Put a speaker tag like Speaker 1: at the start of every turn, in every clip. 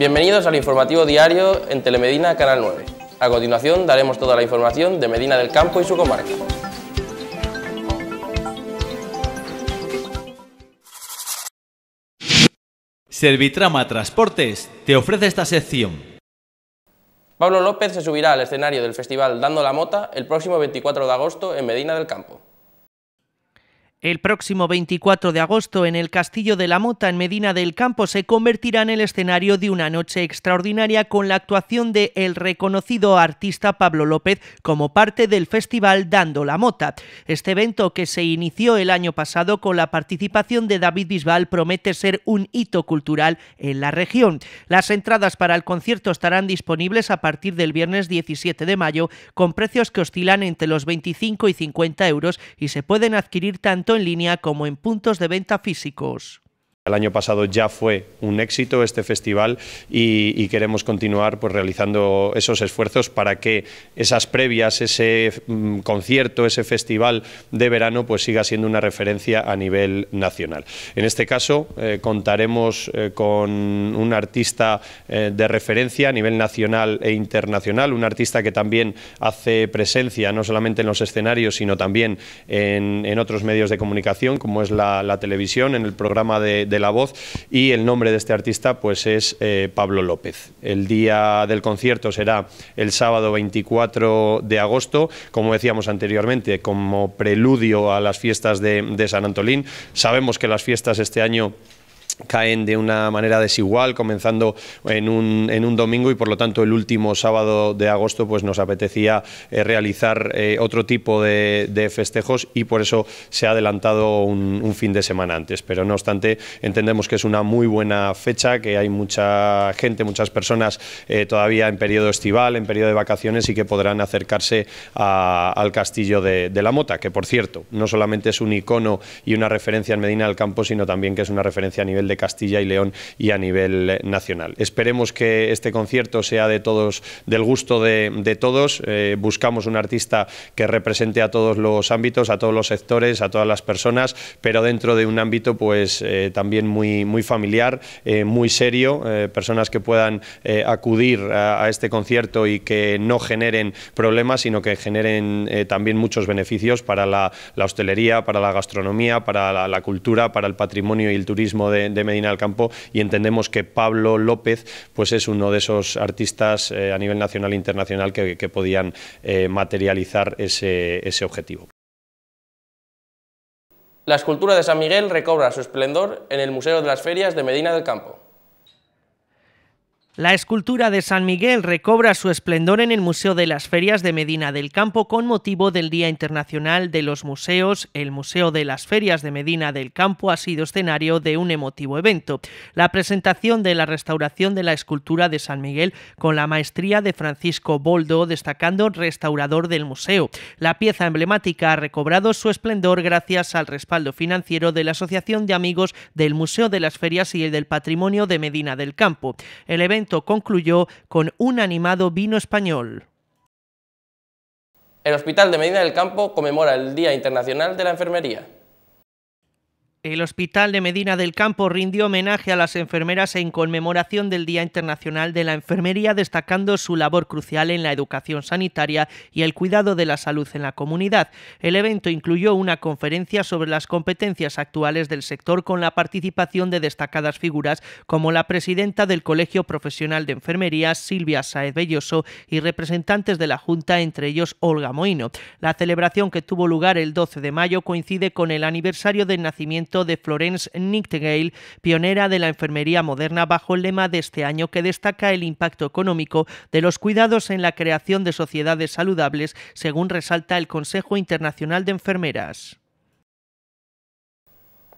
Speaker 1: Bienvenidos al informativo diario en Telemedina Canal 9. A continuación daremos toda la información de Medina del Campo y su comarca. Servitrama Transportes te ofrece esta sección. Pablo López se subirá al escenario del festival Dando la Mota el próximo 24 de agosto en Medina del Campo.
Speaker 2: El próximo 24 de agosto, en el Castillo de la Mota, en Medina del Campo, se convertirá en el escenario de una noche extraordinaria con la actuación de el reconocido artista Pablo López como parte del festival Dando la Mota. Este evento, que se inició el año pasado con la participación de David Bisbal, promete ser un hito cultural en la región. Las entradas para el concierto estarán disponibles a partir del viernes 17 de mayo, con precios que oscilan entre los 25 y 50 euros y se pueden adquirir tanto en línea como en puntos de venta físicos.
Speaker 3: El año pasado ya fue un éxito este festival y, queremos continuar pues, realizando esos esfuerzos para que esas previas, ese mm, concierto, ese festival de verano pues, siga siendo una referencia a nivel nacional. En este caso eh, contaremos eh, con un artista eh, de referencia a nivel nacional e internacional, un artista que también hace presencia no solamente en los escenarios sino también en, otros medios de comunicación como es la televisión, en el programa de de la voz y el nombre de este artista pues es eh, Pablo López. El día del concierto será el sábado 24 de agosto, como decíamos anteriormente, como preludio a las fiestas de, de San Antolín. Sabemos que las fiestas este año caen de una manera desigual, comenzando en un, en un, domingo y por lo tanto el último sábado de agosto pues nos apetecía eh, realizar eh, otro tipo de, festejos y por eso se ha adelantado un, fin de semana antes. Pero no obstante, entendemos que es una muy buena fecha, que hay mucha gente, muchas personas eh, todavía en periodo estival, en periodo de vacaciones y que podrán acercarse al castillo de, de, la Mota, que por cierto, no solamente es un icono y una referencia en Medina del Campo, sino también que es una referencia a nivel de Castilla y León y a nivel eh, nacional. Esperemos que este concierto sea de todos, del gusto de, todos. Eh, buscamos un artista que represente a todos los ámbitos, a todos los sectores, a todas las personas, pero dentro de un ámbito pues eh, también muy, muy familiar, muy serio, personas que puedan acudir a, este concierto y que no generen problemas, sino que generen también muchos beneficios para la, hostelería, para la gastronomía, para la, la cultura, para el patrimonio y el turismo de, de, Medina del Campo y entendemos que Pablo López pues es uno de esos artistas eh, a nivel nacional e internacional que, podían eh, materializar ese objetivo.
Speaker 1: La escultura de San Miguel recobra su esplendor en el Museo de las Ferias de Medina del Campo.
Speaker 2: La escultura de San Miguel recobra su esplendor en el Museo de las Ferias de Medina del Campo con motivo del Día Internacional de los Museos. El Museo de las Ferias de Medina del Campo ha sido escenario de un emotivo evento. La presentación de la restauración de la escultura de San Miguel con la maestría de Francisco Boldo, destacando restaurador del museo. La pieza emblemática ha recobrado su esplendor gracias al respaldo financiero de la Asociación de Amigos del Museo de las Ferias y el del Patrimonio de Medina del Campo. El evento concluyó con un animado vino español.
Speaker 1: El Hospital de Medina del Campo conmemora el Día Internacional de la Enfermería.
Speaker 2: El Hospital de Medina del Campo rindió homenaje a las enfermeras en conmemoración del Día Internacional de la Enfermería, destacando su labor crucial en la educación sanitaria y el cuidado de la salud en la comunidad. El evento incluyó una conferencia sobre las competencias actuales del sector con la participación de destacadas figuras como la presidenta del Colegio Profesional de Enfermería, Silvia Saez Belloso, y representantes de la Junta, entre ellos Olga Moino. La celebración que tuvo lugar el 12 de mayo coincide con el aniversario del nacimiento de Florence Nightingale, pionera de la enfermería moderna bajo el lema de este año que destaca el impacto económico de los cuidados en la creación de sociedades saludables, según resalta el Consejo Internacional de Enfermeras.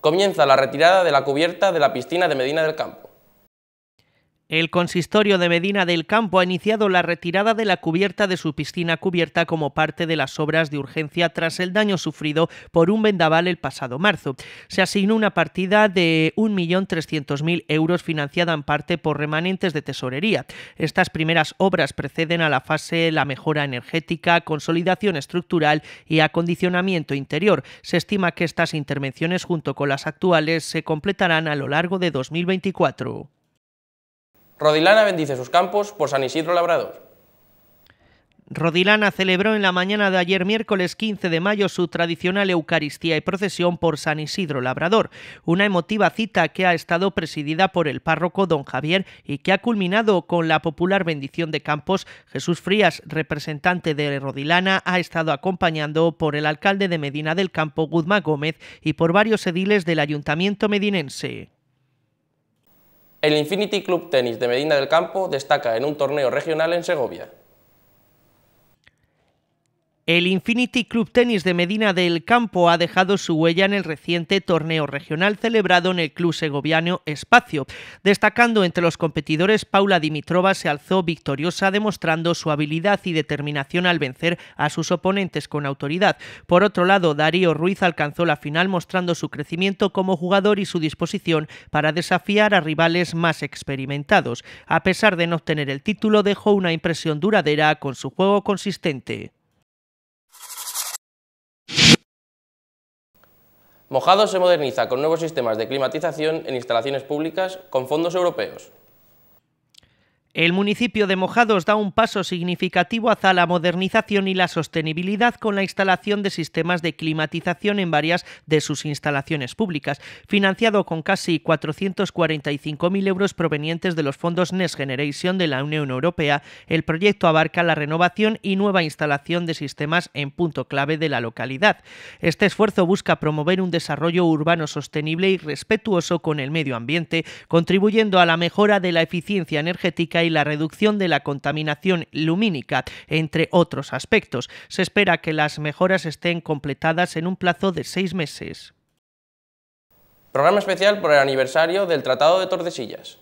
Speaker 1: Comienza la retirada de la cubierta de la piscina de Medina del Campo.
Speaker 2: El consistorio de Medina del Campo ha iniciado la retirada de la cubierta de su piscina cubierta como parte de las obras de urgencia tras el daño sufrido por un vendaval el pasado marzo. Se asignó una partida de 1.300.000 euros financiada en parte por remanentes de tesorería. Estas primeras obras preceden a la fase la mejora energética, consolidación estructural y acondicionamiento interior. Se estima que estas intervenciones junto con las actuales se completarán a lo largo de 2024.
Speaker 1: Rodilana bendice sus campos por San Isidro Labrador.
Speaker 2: Rodilana celebró en la mañana de ayer miércoles 15 de mayo su tradicional Eucaristía y procesión por San Isidro Labrador, una emotiva cita que ha estado presidida por el párroco don Javier y que ha culminado con la popular bendición de campos. Jesús Frías, representante de Rodilana, ha estado acompañando por el alcalde de Medina del Campo, Guzmán Gómez, y por varios ediles del ayuntamiento medinense.
Speaker 1: El Infinity Club Tenis de Medina del Campo destaca en un torneo regional en Segovia.
Speaker 2: El Infinity Club Tenis de Medina del Campo ha dejado su huella en el reciente torneo regional celebrado en el Club Segoviano Espacio. Destacando entre los competidores, Paula Dimitrova se alzó victoriosa demostrando su habilidad y determinación al vencer a sus oponentes con autoridad. Por otro lado, Darío Ruiz alcanzó la final mostrando su crecimiento como jugador y su disposición para desafiar a rivales más experimentados. A pesar de no obtener el título, dejó una impresión duradera con su juego consistente.
Speaker 1: Mojado se moderniza con nuevos sistemas de climatización en instalaciones públicas con fondos europeos.
Speaker 2: El municipio de Mojados da un paso significativo hacia la modernización y la sostenibilidad con la instalación de sistemas de climatización en varias de sus instalaciones públicas, financiado con casi 445.000 euros provenientes de los fondos Next Generation de la Unión Europea. El proyecto abarca la renovación y nueva instalación de sistemas en punto clave de la localidad. Este esfuerzo busca promover un desarrollo urbano sostenible y respetuoso con el medio ambiente, contribuyendo a la mejora de la eficiencia energética y la reducción de la contaminación lumínica, entre otros aspectos. Se espera que las mejoras estén completadas en un plazo de seis meses.
Speaker 1: Programa especial por el aniversario del Tratado de Tordesillas.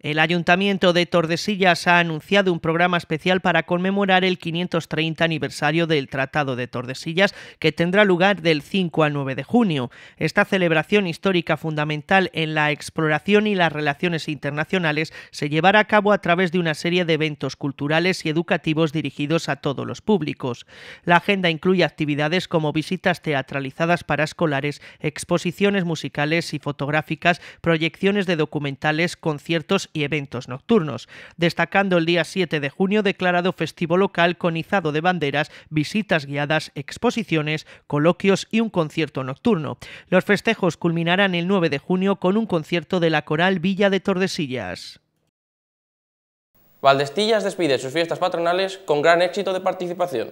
Speaker 2: El Ayuntamiento de Tordesillas ha anunciado un programa especial para conmemorar el 530 aniversario del Tratado de Tordesillas que tendrá lugar del 5 al 9 de junio. Esta celebración histórica fundamental en la exploración y las relaciones internacionales se llevará a cabo a través de una serie de eventos culturales y educativos dirigidos a todos los públicos. La agenda incluye actividades como visitas teatralizadas para escolares, exposiciones musicales y fotográficas, proyecciones de documentales, conciertos y eventos nocturnos, destacando el día 7 de junio declarado festivo local con izado de banderas, visitas guiadas, exposiciones, coloquios y un concierto nocturno. Los festejos culminarán el 9 de junio con un concierto de la coral Villa de Tordesillas.
Speaker 1: Valdestillas despide sus fiestas patronales con gran éxito de participación.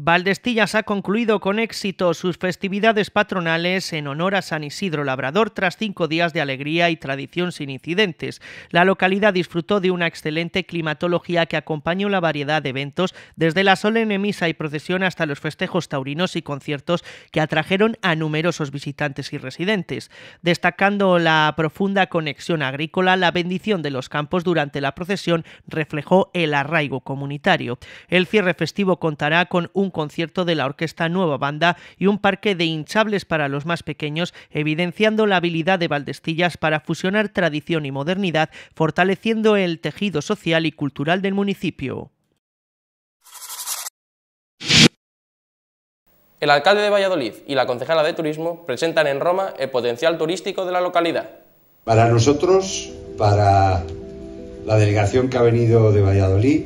Speaker 2: Valdestillas ha concluido con éxito sus festividades patronales en honor a San Isidro Labrador tras cinco días de alegría y tradición sin incidentes. La localidad disfrutó de una excelente climatología que acompañó la variedad de eventos, desde la solemne misa y procesión hasta los festejos taurinos y conciertos que atrajeron a numerosos visitantes y residentes, destacando la profunda conexión agrícola, la bendición de los campos durante la procesión reflejó el arraigo comunitario. El cierre festivo contará con un un concierto de la orquesta Nueva Banda y un parque de hinchables para los más pequeños, evidenciando la habilidad de Valdestillas para fusionar tradición y modernidad, fortaleciendo el tejido social y cultural del municipio.
Speaker 1: El alcalde de Valladolid y la concejala de turismo presentan en Roma el potencial turístico de la localidad.
Speaker 4: Para nosotros, para la delegación que ha venido de Valladolid,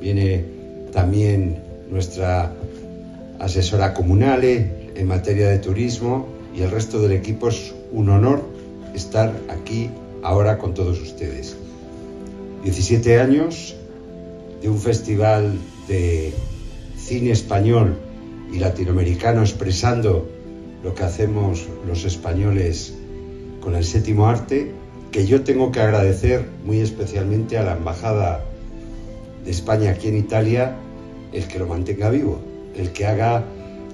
Speaker 4: viene también nuestra asesora comunale en materia de turismo y el resto del equipo. Es un honor estar aquí ahora con todos ustedes. 17 años de un festival de cine español y latinoamericano expresando lo que hacemos los españoles con el séptimo arte, que yo tengo que agradecer muy especialmente a la Embajada de España aquí en Italia el que lo mantenga vivo el que haga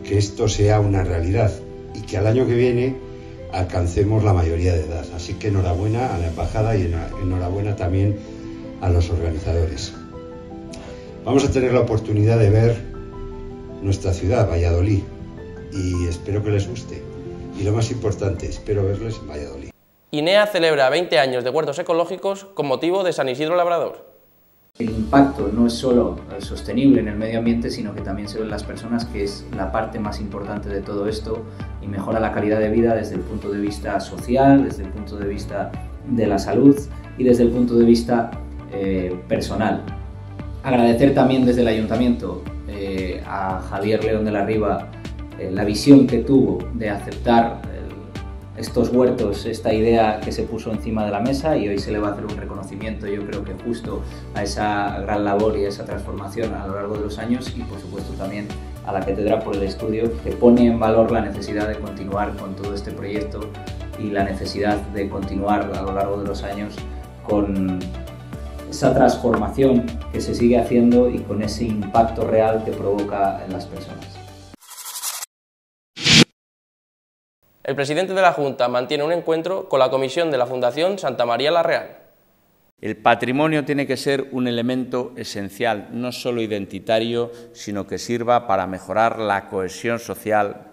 Speaker 4: que esto sea una realidad y que al año que viene alcancemos la mayoría de edad. Así que enhorabuena a la embajada y enhorabuena también a los organizadores. Vamos a tener la oportunidad de ver nuestra ciudad, Valladolid, y espero que les guste. Y lo más importante, espero verles en Valladolid.
Speaker 1: INEA celebra 20 años de huertos ecológicos con motivo de San Isidro Labrador.
Speaker 4: El impacto no es solo
Speaker 2: sostenible en el medio ambiente, sino que también se en las personas, que es la parte más importante de todo esto, y mejora la calidad de vida desde el punto de vista social, desde el punto de vista de la salud y desde el punto de vista eh, personal. Agradecer también desde el ayuntamiento eh, a Javier León de la Riva eh, la visión que tuvo de aceptar estos huertos, esta idea que se puso encima de la mesa y hoy se le va a hacer un reconocimiento, yo creo que justo a esa gran labor y a esa transformación a lo largo de los años y por supuesto también a la tendrá por el estudio que pone en valor la necesidad de continuar con todo este proyecto y la necesidad de continuar a lo largo de los años con esa transformación que se sigue haciendo y con
Speaker 4: ese impacto real que provoca en las personas.
Speaker 1: El presidente de la Junta mantiene un encuentro con la comisión de la Fundación Santa María la Real. El patrimonio tiene que ser un elemento esencial, no solo identitario, sino que sirva para mejorar la cohesión social,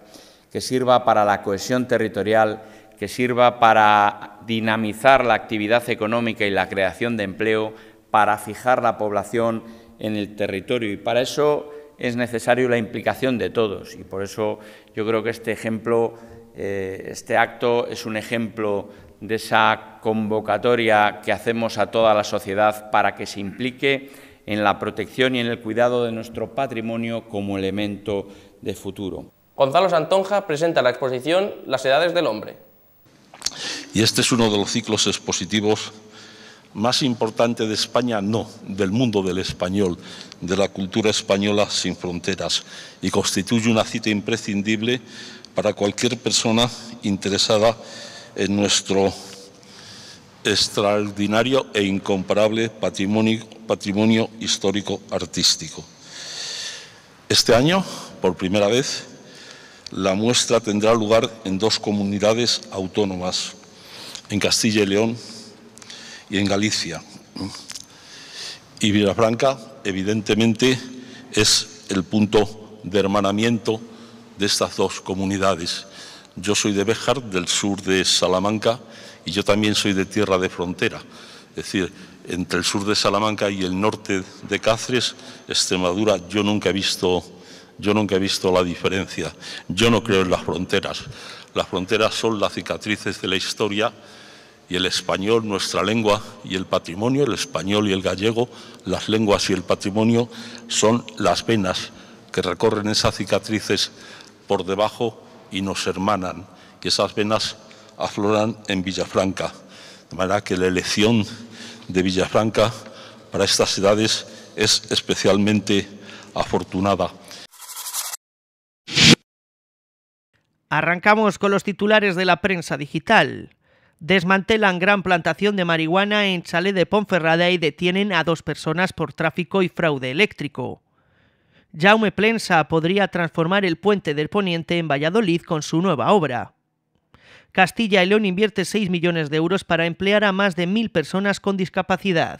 Speaker 1: que sirva para la cohesión territorial, que sirva para dinamizar la actividad económica y la creación de empleo, para fijar la población en el territorio. Y para eso es necesaria la implicación de todos. Y por eso yo creo que este ejemplo eh, este acto es un ejemplo de esa convocatoria que hacemos a toda la sociedad para que se implique en la protección y en el
Speaker 5: cuidado de nuestro patrimonio
Speaker 1: como elemento de futuro. Gonzalo Santonja presenta la exposición Las edades del hombre.
Speaker 5: Y este es uno de los ciclos expositivos más importante de España, no, del mundo del español, de la cultura española sin fronteras, y constituye una cita imprescindible para cualquier persona interesada en nuestro extraordinario e incomparable patrimonio, histórico artístico. Este año, por primera vez, la muestra tendrá lugar en dos comunidades autónomas, en Castilla y León y en Galicia. Y Villafranca, evidentemente, es el punto de hermanamiento de estas dos comunidades. Yo soy de Béjar, del sur de Salamanca, y yo también soy de tierra de frontera. Es decir, entre el sur de Salamanca y el norte de Cáceres, Extremadura, yo nunca he visto, yo nunca he visto la diferencia. Yo no creo en las fronteras. Las fronteras son las cicatrices de la historia y el español, nuestra lengua y el patrimonio, el español y el gallego, las lenguas y el patrimonio son las venas que recorren esas cicatrices por debajo y nos hermanan, que esas venas afloran en Villafranca. De manera que la elección de Villafranca para estas ciudades es especialmente afortunada.
Speaker 2: Arrancamos con los titulares de la prensa digital. Desmantelan gran plantación de marihuana en Chalet de Ponferrada y detienen a dos personas por tráfico y fraude eléctrico. Jaume Plensa podría transformar el puente del Poniente en Valladolid con su nueva obra. Castilla y León invierte 6 millones de euros para emplear a más de 1.000 personas con discapacidad.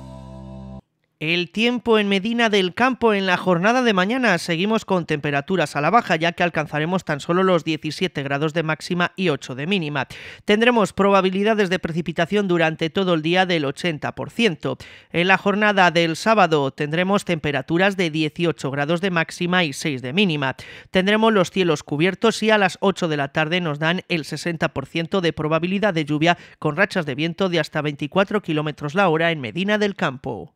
Speaker 2: El tiempo en Medina del Campo en la jornada de mañana seguimos con temperaturas a la baja ya que alcanzaremos tan solo los 17 grados de máxima y 8 de mínima. Tendremos probabilidades de precipitación durante todo el día del 80%. En la jornada del sábado tendremos temperaturas de 18 grados de máxima y 6 de mínima. Tendremos los cielos cubiertos y a las 8 de la tarde nos dan el 60% de probabilidad de lluvia con rachas de viento de hasta 24 kilómetros la hora en Medina del Campo.